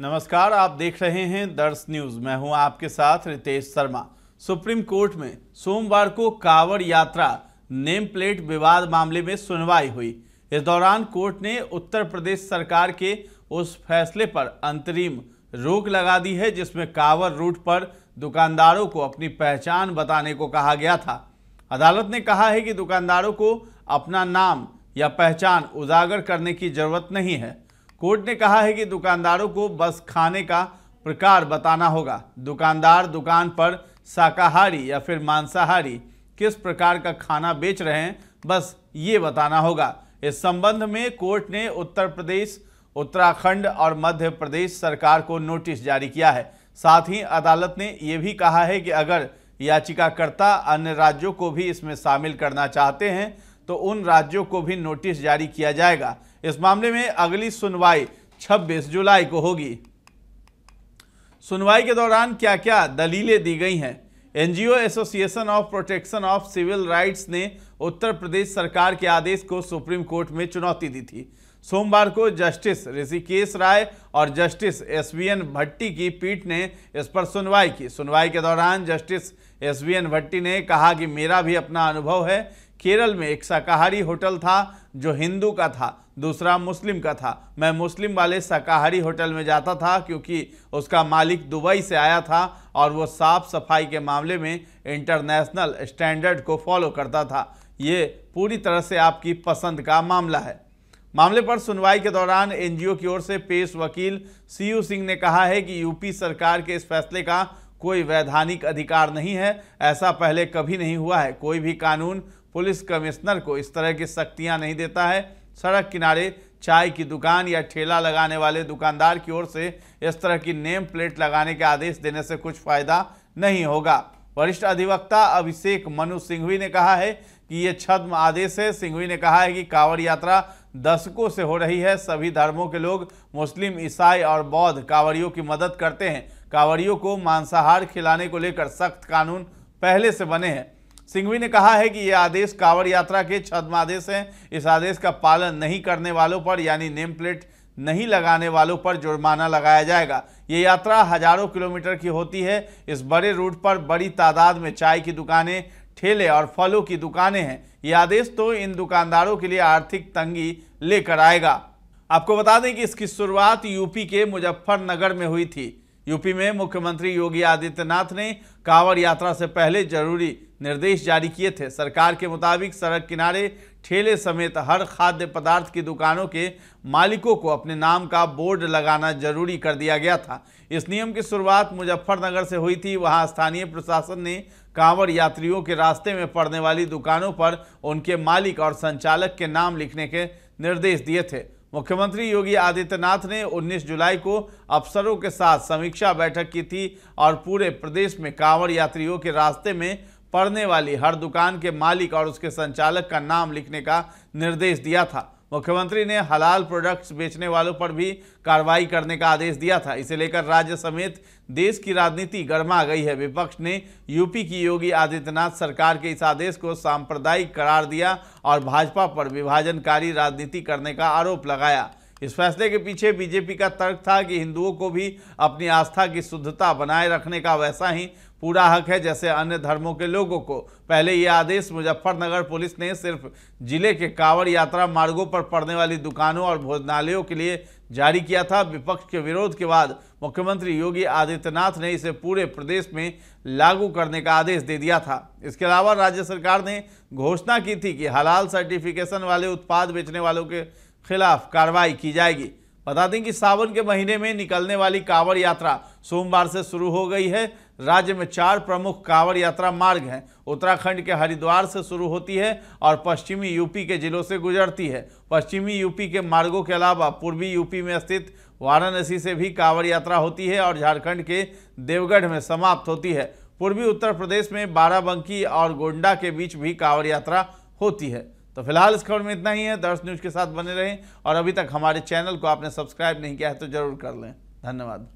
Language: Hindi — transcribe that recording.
नमस्कार आप देख रहे हैं दर्श न्यूज मैं हूं आपके साथ रितेश शर्मा सुप्रीम कोर्ट में सोमवार को कावड़ यात्रा नेम प्लेट विवाद मामले में सुनवाई हुई इस दौरान कोर्ट ने उत्तर प्रदेश सरकार के उस फैसले पर अंतरिम रोक लगा दी है जिसमें कावड़ रूट पर दुकानदारों को अपनी पहचान बताने को कहा गया था अदालत ने कहा है कि दुकानदारों को अपना नाम या पहचान उजागर करने की जरूरत नहीं है कोर्ट ने कहा है कि दुकानदारों को बस खाने का प्रकार बताना होगा दुकानदार दुकान पर शाकाहारी या फिर मांसाहारी किस प्रकार का खाना बेच रहे हैं बस ये बताना होगा इस संबंध में कोर्ट ने उत्तर प्रदेश उत्तराखंड और मध्य प्रदेश सरकार को नोटिस जारी किया है साथ ही अदालत ने यह भी कहा है कि अगर याचिकाकर्ता अन्य राज्यों को भी इसमें शामिल करना चाहते हैं तो उन राज्यों को भी नोटिस जारी किया जाएगा इस मामले में अगली सुनवाई 26 जुलाई को होगी सुनवाई के दौरान क्या क्या दलीलें दी गई हैं NGO association of protection of civil rights ने उत्तर प्रदेश सरकार के आदेश को सुप्रीम कोर्ट में चुनौती दी थी सोमवार को जस्टिस ऋषिकेश राय और जस्टिस एसवीएन भट्टी की पीठ ने इस पर सुनवाई की सुनवाई के दौरान justice S V N Bhatti ने कहा कि मेरा भी अपना अनुभव है केरल में एक शाकाहारी होटल था जो हिंदू का था दूसरा मुस्लिम का था मैं मुस्लिम वाले शाकाहारी होटल में जाता था क्योंकि उसका मालिक दुबई से आया था और वो साफ सफाई के मामले में इंटरनेशनल स्टैंडर्ड को फॉलो करता था ये पूरी तरह से आपकी पसंद का मामला है मामले पर सुनवाई के दौरान एनजीओ की ओर से पेश वकील सीयू सिंह ने कहा है कि यूपी सरकार के इस फैसले का कोई वैधानिक अधिकार नहीं है ऐसा पहले कभी नहीं हुआ है कोई भी कानून पुलिस कमिश्नर को इस तरह की शक्तियाँ नहीं देता है सड़क किनारे चाय की दुकान या ठेला लगाने वाले दुकानदार की ओर से इस तरह की नेम प्लेट लगाने के आदेश देने से कुछ फायदा नहीं होगा वरिष्ठ अधिवक्ता अभिषेक मनु सिंघवी ने कहा है कि ये छद्म आदेश है सिंघवी ने कहा है कि कांवड़ यात्रा दशकों से हो रही है सभी धर्मों के लोग मुस्लिम ईसाई और बौद्ध कांवड़ियों की मदद करते हैं कांवड़ियों को मांसाहार खिलाने को लेकर सख्त कानून पहले से बने हैं सिंघवी ने कहा है कि ये आदेश कांवड़ यात्रा के छद्मादेश हैं इस आदेश का पालन नहीं करने वालों पर यानी नेम प्लेट नहीं लगाने वालों पर जुर्माना लगाया जाएगा ये यात्रा हजारों किलोमीटर की होती है इस बड़े रूट पर बड़ी तादाद में चाय की दुकानें ठेले और फलों की दुकानें हैं ये आदेश तो इन दुकानदारों के लिए आर्थिक तंगी लेकर आएगा आपको बता दें कि इसकी शुरुआत यूपी के मुजफ्फरनगर में हुई थी यूपी में मुख्यमंत्री योगी आदित्यनाथ ने कांवड़ यात्रा से पहले जरूरी निर्देश जारी किए थे सरकार के मुताबिक सड़क किनारे ठेले समेत हर खाद्य पदार्थ की दुकानों के मालिकों को अपने नाम का बोर्ड लगाना जरूरी कर दिया गया था इस नियम की शुरुआत मुजफ्फरनगर से हुई थी वहां स्थानीय प्रशासन ने कांवड़ यात्रियों के रास्ते में पड़ने वाली दुकानों पर उनके मालिक और संचालक के नाम लिखने के निर्देश दिए थे मुख्यमंत्री योगी आदित्यनाथ ने 19 जुलाई को अफसरों के साथ समीक्षा बैठक की थी और पूरे प्रदेश में कांवड़ यात्रियों के रास्ते में पड़ने वाली हर दुकान के मालिक और उसके संचालक का नाम लिखने का निर्देश दिया था मुख्यमंत्री ने हलाल प्रोडक्ट्स बेचने वालों पर भी कार्रवाई करने का आदेश दिया था इसे लेकर राज्य समेत देश की राजनीति गर्मा गई है विपक्ष ने यूपी की योगी आदित्यनाथ सरकार के इस आदेश को सांप्रदायिक करार दिया और भाजपा पर विभाजनकारी राजनीति करने का आरोप लगाया इस फैसले के पीछे बीजेपी का तर्क था कि हिंदुओं को भी अपनी आस्था की शुद्धता बनाए रखने का वैसा ही पूरा हक है जैसे अन्य धर्मों के लोगों को पहले यह आदेश मुजफ्फरनगर पुलिस ने सिर्फ जिले के कांवड़ यात्रा मार्गों पर पड़ने वाली दुकानों और भोजनालयों के लिए जारी किया था विपक्ष के विरोध के बाद मुख्यमंत्री योगी आदित्यनाथ ने इसे पूरे प्रदेश में लागू करने का आदेश दे दिया था इसके अलावा राज्य सरकार ने घोषणा की थी कि हलाल सर्टिफिकेशन वाले उत्पाद बेचने वालों के खिलाफ कार्रवाई की जाएगी बता दें कि सावन के महीने में निकलने वाली कांवड़ यात्रा सोमवार से शुरू हो गई है राज्य में चार प्रमुख कांवड़ यात्रा मार्ग हैं उत्तराखंड के हरिद्वार से शुरू होती है और पश्चिमी यूपी के जिलों से गुजरती है पश्चिमी यूपी के मार्गों के अलावा पूर्वी यूपी में स्थित वाराणसी से भी कांवड़ यात्रा होती है और झारखंड के देवगढ़ में समाप्त होती है पूर्वी उत्तर प्रदेश में बाराबंकी और गोंडा के बीच भी कांवड़ यात्रा होती है तो फिलहाल इस खबर में इतना ही है दर्श न्यूज के साथ बने रहें और अभी तक हमारे चैनल को आपने सब्सक्राइब नहीं किया है तो जरूर कर लें धन्यवाद